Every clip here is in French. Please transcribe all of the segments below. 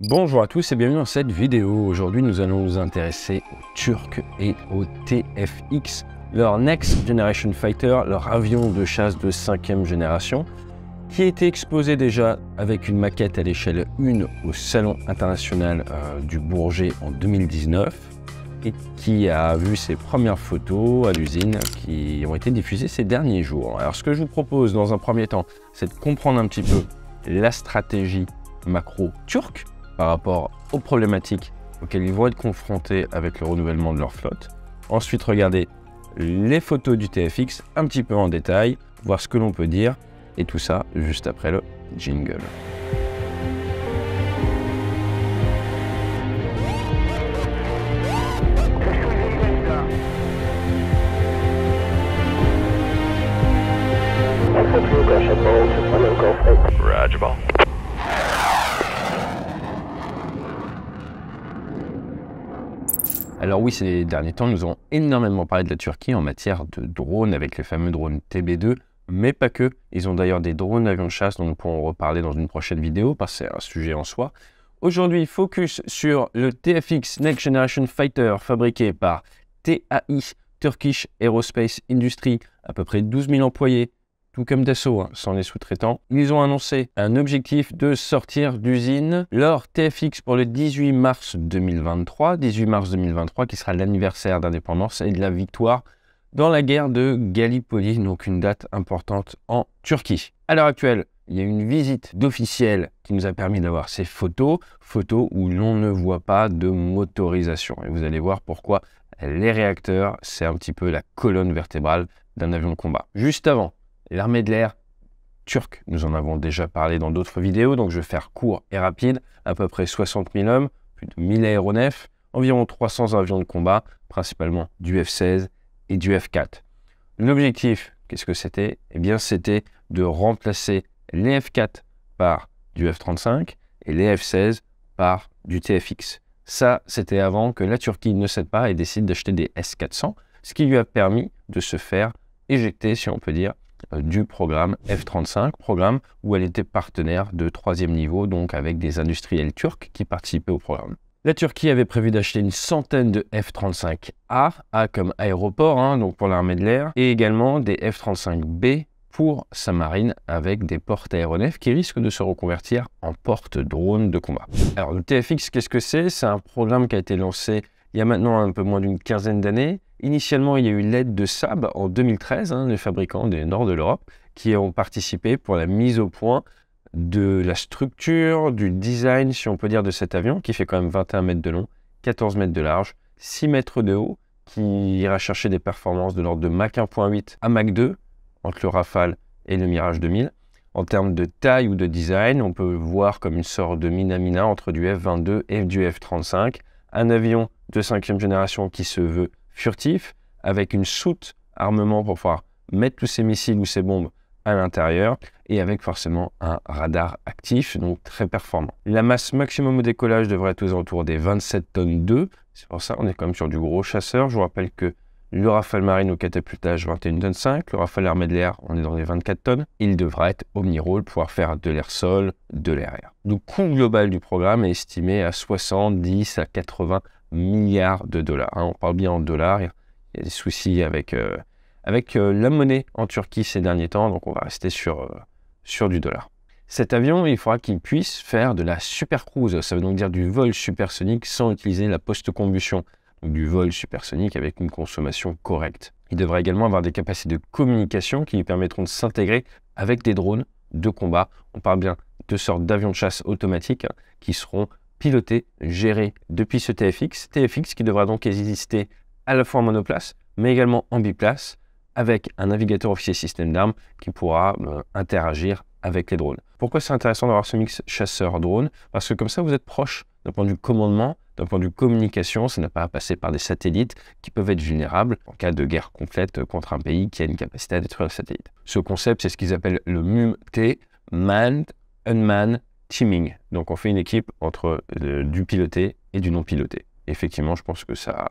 Bonjour à tous et bienvenue dans cette vidéo. Aujourd'hui, nous allons nous intéresser aux Turcs et aux TFX, leur Next Generation Fighter, leur avion de chasse de 5 génération, qui a été exposé déjà avec une maquette à l'échelle 1 au Salon international euh, du Bourget en 2019 et qui a vu ses premières photos à l'usine qui ont été diffusées ces derniers jours. Alors ce que je vous propose dans un premier temps, c'est de comprendre un petit peu la stratégie macro turque, par rapport aux problématiques auxquelles ils vont être confrontés avec le renouvellement de leur flotte. Ensuite, regardez les photos du TFX un petit peu en détail, voir ce que l'on peut dire, et tout ça juste après le jingle. Alors oui, ces derniers temps, nous avons énormément parlé de la Turquie en matière de drones avec les fameux drones TB2, mais pas que. Ils ont d'ailleurs des drones avions de chasse dont nous pourrons reparler dans une prochaine vidéo parce que c'est un sujet en soi. Aujourd'hui, focus sur le TFX Next Generation Fighter fabriqué par TAI, Turkish Aerospace Industry, à peu près 12 000 employés, tout comme Dassault, hein, sans les sous-traitants. Ils ont annoncé un objectif de sortir d'usine leur TFX pour le 18 mars 2023, 18 mars 2023 qui sera l'anniversaire d'indépendance et de la victoire dans la guerre de Gallipoli, donc une date importante en Turquie. À l'heure actuelle, il y a une visite d'officiel qui nous a permis d'avoir ces photos, photos où l'on ne voit pas de motorisation. Et vous allez voir pourquoi les réacteurs, c'est un petit peu la colonne vertébrale d'un avion de combat. Juste avant, l'armée de l'air turque. Nous en avons déjà parlé dans d'autres vidéos, donc je vais faire court et rapide. À peu près 60 000 hommes, plus de 1000 aéronefs, environ 300 avions de combat, principalement du F-16 et du F-4. L'objectif, qu'est-ce que c'était Eh bien, c'était de remplacer les F-4 par du F-35 et les F-16 par du TFX. Ça, c'était avant que la Turquie ne cède pas et décide d'acheter des S-400, ce qui lui a permis de se faire éjecter, si on peut dire, euh, du programme F-35, programme où elle était partenaire de troisième niveau, donc avec des industriels turcs qui participaient au programme. La Turquie avait prévu d'acheter une centaine de F-35A, A comme aéroport, hein, donc pour l'armée de l'air, et également des F-35B pour sa marine avec des portes aéronefs qui risquent de se reconvertir en porte drones de combat. Alors le TFX, qu'est-ce que c'est C'est un programme qui a été lancé il y a maintenant un peu moins d'une quinzaine d'années, Initialement, il y a eu l'aide de Saab en 2013, hein, les fabricants du nord de l'Europe, qui ont participé pour la mise au point de la structure, du design, si on peut dire, de cet avion, qui fait quand même 21 mètres de long, 14 mètres de large, 6 mètres de haut, qui ira chercher des performances de l'ordre de Mach 1.8 à Mach 2, entre le Rafale et le Mirage 2000. En termes de taille ou de design, on peut voir comme une sorte de mina-mina entre du F-22 et du F-35, un avion de cinquième génération qui se veut furtif avec une soute armement pour pouvoir mettre tous ces missiles ou ses bombes à l'intérieur et avec forcément un radar actif, donc très performant. La masse maximum au décollage devrait être aux alentours des 27 tonnes 2. C'est pour ça qu'on est quand même sur du gros chasseur. Je vous rappelle que le Rafale marine au catapultage 21 tonnes 5, le Rafale armé de l'air, on est dans les 24 tonnes. Il devrait être omni-rôle, pouvoir faire de l'air sol, de l'air air. Le coût global du programme est estimé à 70 à 80 milliards de dollars. Hein, on parle bien en dollars. Il y a des soucis avec, euh, avec euh, la monnaie en Turquie ces derniers temps, donc on va rester sur, euh, sur du dollar. Cet avion, il faudra qu'il puisse faire de la super cruise, ça veut donc dire du vol supersonique sans utiliser la post-combustion, donc du vol supersonique avec une consommation correcte. Il devrait également avoir des capacités de communication qui lui permettront de s'intégrer avec des drones de combat. On parle bien de sortes d'avions de chasse automatiques hein, qui seront piloté, géré depuis ce TFX. TFX qui devra donc exister à la fois en monoplace, mais également en biplace, avec un navigateur officier système d'armes qui pourra euh, interagir avec les drones. Pourquoi c'est intéressant d'avoir ce mix chasseur-drone Parce que comme ça, vous êtes proche d'un point de vue commandement, d'un point de vue communication, ça n'a pas à passer par des satellites qui peuvent être vulnérables en cas de guerre complète contre un pays qui a une capacité à détruire le satellite. Ce concept, c'est ce qu'ils appellent le MUMT, Manned, Unmanned, teaming. Donc on fait une équipe entre euh, du piloté et du non piloté. Effectivement, je pense que ça,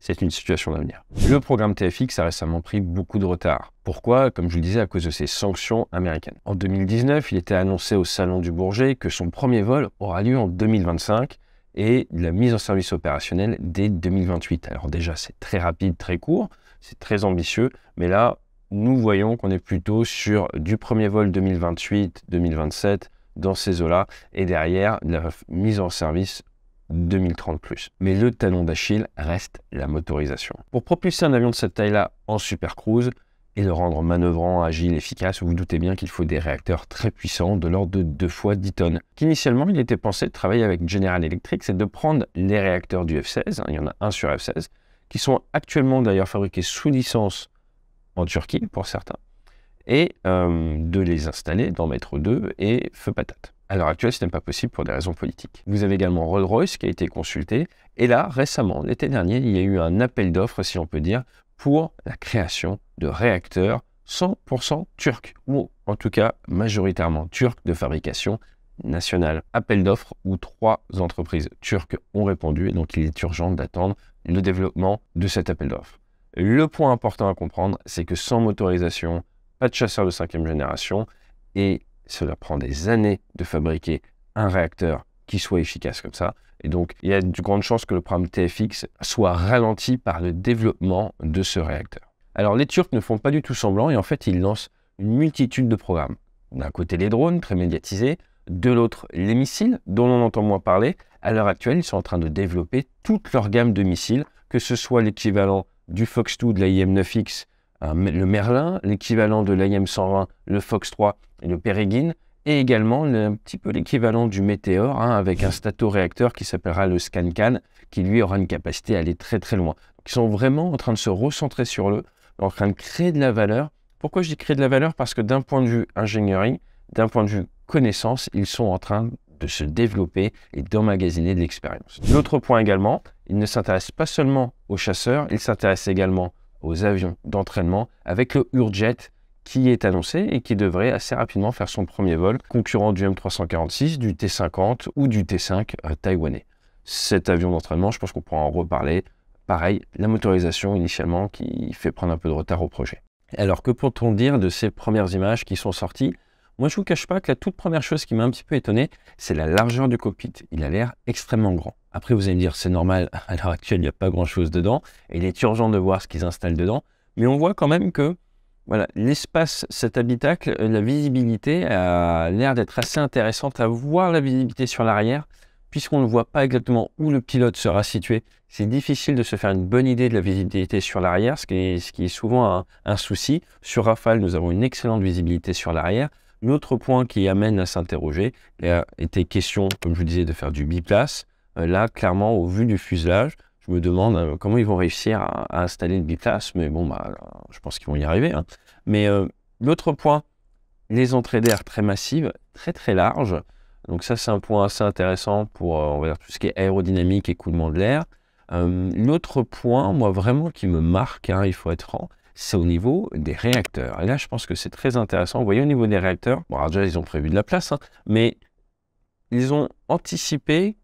c'est une situation d'avenir. Le programme TFX a récemment pris beaucoup de retard. Pourquoi Comme je le disais, à cause de ces sanctions américaines. En 2019, il était annoncé au Salon du Bourget que son premier vol aura lieu en 2025 et la mise en service opérationnelle dès 2028. Alors déjà, c'est très rapide, très court, c'est très ambitieux, mais là, nous voyons qu'on est plutôt sur du premier vol 2028-2027 dans ces eaux-là, et derrière la mise en service 2030 plus. Mais le talon d'Achille reste la motorisation. Pour propulser un avion de cette taille-là en supercruise et le rendre manœuvrant, agile, efficace, vous, vous doutez bien qu'il faut des réacteurs très puissants de l'ordre de 2 fois 10 tonnes. Initialement, il était pensé de travailler avec General Electric, c'est de prendre les réacteurs du F-16, hein, il y en a un sur F-16, qui sont actuellement d'ailleurs fabriqués sous licence en Turquie pour certains, et euh, de les installer dans mettre 2 et Feu Patate. À l'heure actuelle, ce n'est pas possible pour des raisons politiques. Vous avez également Rolls-Royce qui a été consulté. Et là, récemment, l'été dernier, il y a eu un appel d'offres, si on peut dire, pour la création de réacteurs 100% turcs, ou en tout cas majoritairement turcs de fabrication nationale. Appel d'offres où trois entreprises turques ont répondu, et donc il est urgent d'attendre le développement de cet appel d'offres. Le point important à comprendre, c'est que sans motorisation, pas de chasseurs de cinquième génération, et cela prend des années de fabriquer un réacteur qui soit efficace comme ça. Et donc, il y a de grandes chances que le programme TFX soit ralenti par le développement de ce réacteur. Alors, les Turcs ne font pas du tout semblant et en fait, ils lancent une multitude de programmes. D'un côté, les drones, très médiatisés. De l'autre, les missiles, dont on entend moins parler. À l'heure actuelle, ils sont en train de développer toute leur gamme de missiles, que ce soit l'équivalent du Fox 2 de la IM-9X le Merlin, l'équivalent de l'IM-120, le Fox 3 et le Peregrine, et également le, un petit peu l'équivalent du Météor, hein, avec un statoréacteur qui s'appellera le ScanCan, qui lui aura une capacité à aller très très loin. Ils sont vraiment en train de se recentrer sur eux, en train de créer de la valeur. Pourquoi je dis créer de la valeur Parce que d'un point de vue ingénierie, d'un point de vue connaissance, ils sont en train de se développer et d'emmagasiner de l'expérience. L'autre point également, ils ne s'intéressent pas seulement aux chasseurs, ils s'intéressent également aux avions d'entraînement avec le Urjet qui est annoncé et qui devrait assez rapidement faire son premier vol, concurrent du M346, du T50 ou du T5 euh, taïwanais. Cet avion d'entraînement, je pense qu'on pourra en reparler. Pareil, la motorisation initialement qui fait prendre un peu de retard au projet. Alors que peut-on dire de ces premières images qui sont sorties Moi je vous cache pas que la toute première chose qui m'a un petit peu étonné, c'est la largeur du cockpit. Il a l'air extrêmement grand. Après, vous allez me dire, c'est normal, à l'heure actuelle, il n'y a pas grand-chose dedans, et il est urgent de voir ce qu'ils installent dedans. Mais on voit quand même que voilà, l'espace, cet habitacle, euh, la visibilité a l'air d'être assez intéressante à voir la visibilité sur l'arrière, puisqu'on ne voit pas exactement où le pilote sera situé. C'est difficile de se faire une bonne idée de la visibilité sur l'arrière, ce, qui est souvent un, souci. Sur Rafale, nous avons une excellente visibilité sur l'arrière. L'autre point qui amène à s'interroger a euh, été question, comme je vous disais, de faire du biplace. Euh, là, clairement, au vu du fuselage, je me demande euh, comment ils vont réussir à, installer une biplace, mais bon, bah, euh, je pense qu'ils vont y arriver. Hein. Mais l'autre point, les entrées d'air très massives, très très larges. Donc ça, c'est un point assez intéressant pour on va dire, tout ce qui est aérodynamique, écoulement de l'air. l'autre point, moi vraiment, qui me marque, hein, il faut être franc, c'est au niveau des réacteurs. Et là, je pense que c'est très intéressant. Vous voyez, au niveau des réacteurs, bon, déjà, ils ont prévu de la place, hein, mais ils ont anticipé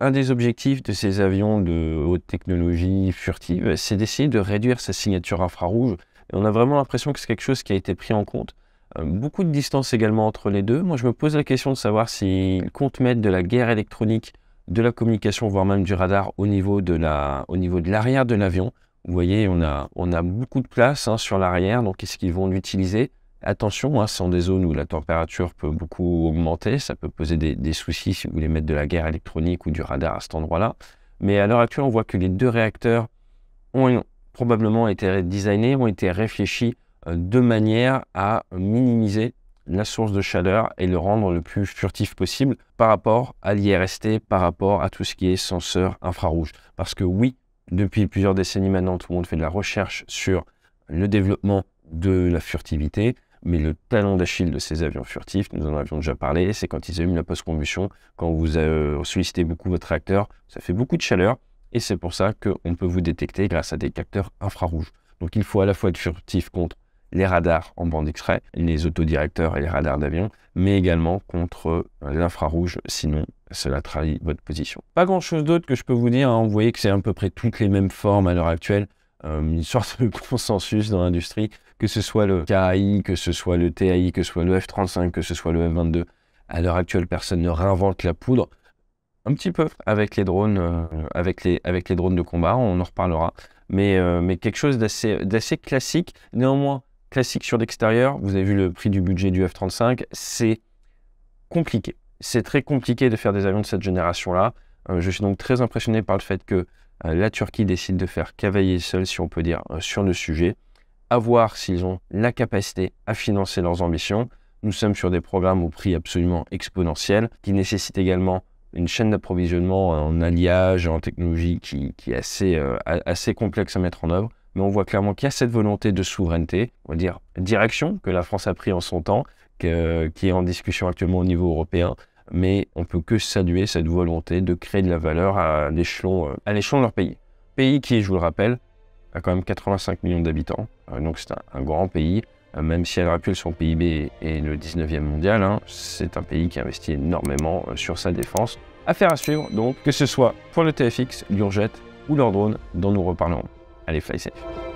un des objectifs de ces avions de haute technologie furtive, c'est d'essayer de réduire sa signature infrarouge. Et on a vraiment l'impression que c'est quelque chose qui a été pris en compte. Euh, beaucoup de distance également entre les deux. Moi, je me pose la question de savoir s'ils comptent mettre de la guerre électronique, de la communication, voire même du radar au niveau de l'arrière niveau de l'avion. Vous voyez, on a, on a beaucoup de place hein, sur l'arrière, donc est-ce qu'ils vont l'utiliser Attention, sans hein, ce sont des zones où la température peut beaucoup augmenter, ça peut poser des, des soucis si vous voulez mettre de la guerre électronique ou du radar à cet endroit-là. Mais à l'heure actuelle, on voit que les deux réacteurs ont probablement été designés, ont été réfléchis euh, de manière à minimiser la source de chaleur et le rendre le plus furtif possible par rapport à l'IRST, par rapport à tout ce qui est senseur infrarouge. Parce que oui, depuis plusieurs décennies maintenant, tout le monde fait de la recherche sur le développement de la furtivité, mais le talon d'Achille de ces avions furtifs, nous en avions déjà parlé, c'est quand ils allument la post-combustion, quand vous euh, sollicitez beaucoup votre réacteur, ça fait beaucoup de chaleur, et c'est pour ça qu'on peut vous détecter grâce à des capteurs infrarouges. Donc il faut à la fois être furtif contre les radars en bande x les autodirecteurs et les radars d'avion, mais également contre euh, l'infrarouge, sinon cela trahit votre position. Pas grand chose d'autre que je peux vous dire, hein. vous voyez que c'est à peu près toutes les mêmes formes à l'heure actuelle, euh, une sorte de consensus dans l'industrie que ce soit le KAI, que ce soit le TAI, que ce soit le F-35, que ce soit le F-22, à l'heure actuelle, personne ne réinvente la poudre. Un petit peu avec les drones, euh, avec, les, avec les drones de combat, on en reparlera. Mais, euh, mais quelque chose d'assez classique. Néanmoins, classique sur l'extérieur, vous avez vu le prix du budget du F-35, c'est compliqué. C'est très compliqué de faire des avions de cette génération-là. Euh, je suis donc très impressionné par le fait que la Turquie décide de faire cavalier seul, si on peut dire, sur le sujet à voir s'ils ont la capacité à financer leurs ambitions. Nous sommes sur des programmes au prix absolument exponentiel qui nécessitent également une chaîne d'approvisionnement en alliage, en technologie qui, est assez, euh, assez complexe à mettre en œuvre. Mais on voit clairement qu'il y a cette volonté de souveraineté, on va dire direction que la France a pris en son temps, que, qui est en discussion actuellement au niveau européen. Mais on peut que saluer cette volonté de créer de la valeur à l'échelon euh, de leur pays. Pays qui, je vous le rappelle, a quand même 85 millions d'habitants, euh, donc c'est un, grand pays. Euh, même si elle rappelle son PIB et le 19e mondial, hein, c'est un pays qui investit énormément euh, sur sa défense. Affaire à suivre donc, que ce soit pour le TFX, Lurjet ou leur drone dont nous reparlons. Allez, fly safe